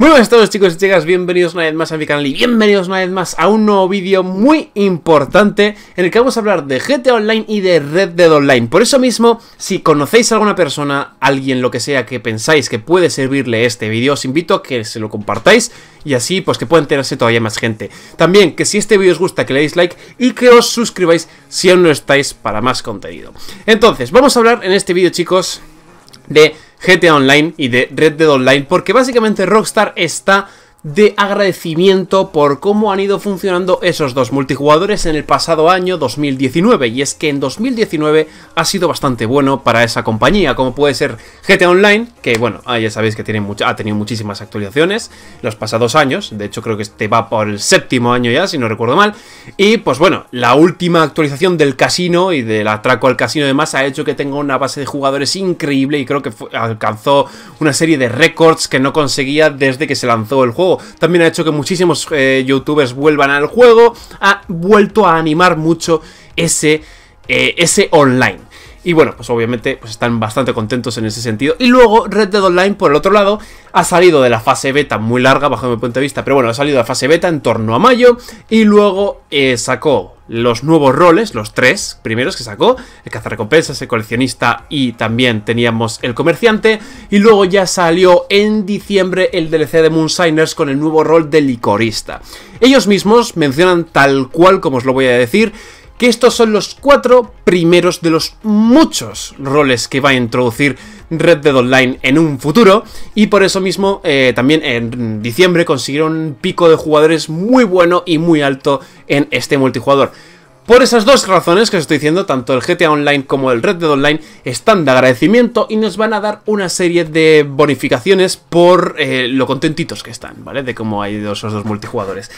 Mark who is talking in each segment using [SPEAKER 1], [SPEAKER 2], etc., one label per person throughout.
[SPEAKER 1] Muy buenas a todos chicos y chicas, bienvenidos una vez más a mi canal y bienvenidos una vez más a un nuevo vídeo muy importante en el que vamos a hablar de GTA Online y de Red Dead Online. Por eso mismo, si conocéis a alguna persona, alguien, lo que sea, que pensáis que puede servirle este vídeo, os invito a que se lo compartáis y así pues que pueda enterarse todavía más gente. También que si este vídeo os gusta que le deis like y que os suscribáis si aún no estáis para más contenido. Entonces, vamos a hablar en este vídeo chicos de GTA Online y de Red Dead Online, porque básicamente Rockstar está de agradecimiento por cómo han ido funcionando esos dos multijugadores en el pasado año 2019, y es que en 2019 ha sido bastante bueno para esa compañía, como puede ser GTA Online, que bueno, ah, ya sabéis que tiene ha tenido muchísimas actualizaciones los pasados años, de hecho creo que este va por el séptimo año ya, si no recuerdo mal, y pues bueno, la última actualización del casino y del atraco al casino y demás ha hecho que tenga una base de jugadores increíble y creo que alcanzó una serie de récords que no conseguía desde que se lanzó el juego también ha hecho que muchísimos eh, youtubers vuelvan al juego, ha vuelto a animar mucho ese, eh, ese online. Y bueno, pues obviamente pues están bastante contentos en ese sentido. Y luego Red Dead Online, por el otro lado, ha salido de la fase beta muy larga, bajo mi punto de vista, pero bueno, ha salido de la fase beta en torno a mayo. Y luego eh, sacó los nuevos roles, los tres primeros que sacó, el cazarrecompensas, el coleccionista y también teníamos el comerciante, y luego ya salió en diciembre el DLC de Moonshiners con el nuevo rol de licorista. Ellos mismos mencionan tal cual como os lo voy a decir, que estos son los cuatro primeros de los muchos roles que va a introducir Red Dead Online en un futuro y por eso mismo eh, también en diciembre consiguieron un pico de jugadores muy bueno y muy alto en este multijugador. Por esas dos razones que os estoy diciendo, tanto el GTA Online como el Red Dead Online están de agradecimiento y nos van a dar una serie de bonificaciones por eh, lo contentitos que están, ¿vale? De cómo hay dos, esos dos multijugadores.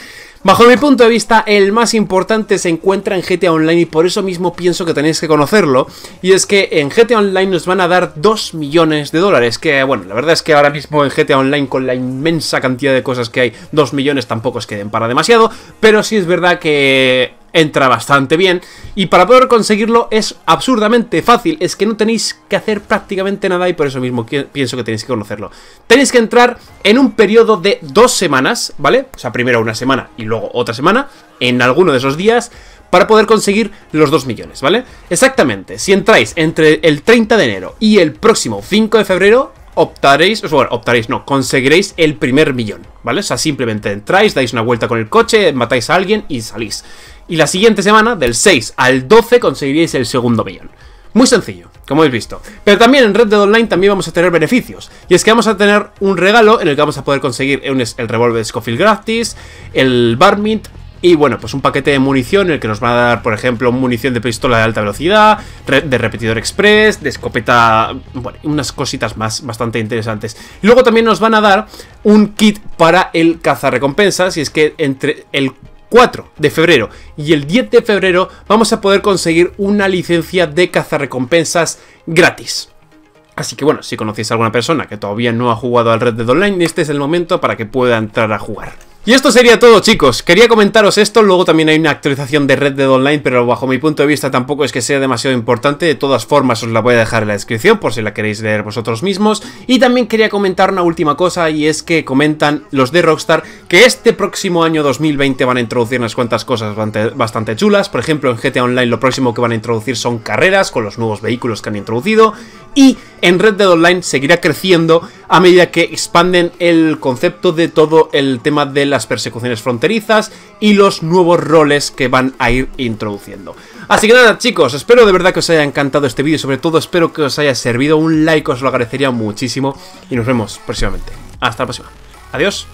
[SPEAKER 1] Bajo mi punto de vista, el más importante se encuentra en GTA Online y por eso mismo pienso que tenéis que conocerlo. Y es que en GTA Online nos van a dar 2 millones de dólares, que bueno, la verdad es que ahora mismo en GTA Online con la inmensa cantidad de cosas que hay, 2 millones tampoco os queden para demasiado, pero sí es verdad que entra bastante bien. Y para poder conseguirlo es absurdamente fácil. Es que no tenéis que hacer prácticamente nada y por eso mismo pienso que tenéis que conocerlo. Tenéis que entrar en un periodo de dos semanas, ¿vale? O sea, primero una semana y luego otra semana. En alguno de esos días para poder conseguir los dos millones, ¿vale? Exactamente, si entráis entre el 30 de enero y el próximo 5 de febrero, optaréis, bueno, optaréis no, conseguiréis el primer millón, ¿vale? O sea, simplemente entráis, dais una vuelta con el coche, matáis a alguien y salís y la siguiente semana, del 6 al 12, conseguiríais el segundo millón. Muy sencillo, como habéis visto. Pero también en Red Dead Online también vamos a tener beneficios. Y es que vamos a tener un regalo en el que vamos a poder conseguir el, revólver de Scofield gratis, el Barmint, y bueno, pues un paquete de munición en el que nos van a dar, por ejemplo, munición de pistola de alta velocidad, de repetidor express, de escopeta, bueno, unas cositas más bastante interesantes. Y luego también nos van a dar un kit para el recompensas y es que entre el 4 de febrero y el 10 de febrero vamos a poder conseguir una licencia de cazarrecompensas gratis. Así que bueno, si conocéis a alguna persona que todavía no ha jugado al Red Dead Online, este es el momento para que pueda entrar a jugar. Y esto sería todo chicos, quería comentaros esto, luego también hay una actualización de Red Dead Online, pero bajo mi punto de vista tampoco es que sea demasiado importante, de todas formas os la voy a dejar en la descripción por si la queréis leer vosotros mismos, y también quería comentar una última cosa y es que comentan los de Rockstar que este próximo año 2020 van a introducir unas cuantas cosas bastante chulas, por ejemplo en GTA Online lo próximo que van a introducir son carreras con los nuevos vehículos que han introducido, y en Red Dead Online seguirá creciendo a medida que expanden el concepto de todo el tema de las persecuciones fronterizas y los nuevos roles que van a ir introduciendo. Así que nada chicos, espero de verdad que os haya encantado este vídeo, sobre todo espero que os haya servido, un like os lo agradecería muchísimo y nos vemos próximamente. Hasta la próxima. Adiós.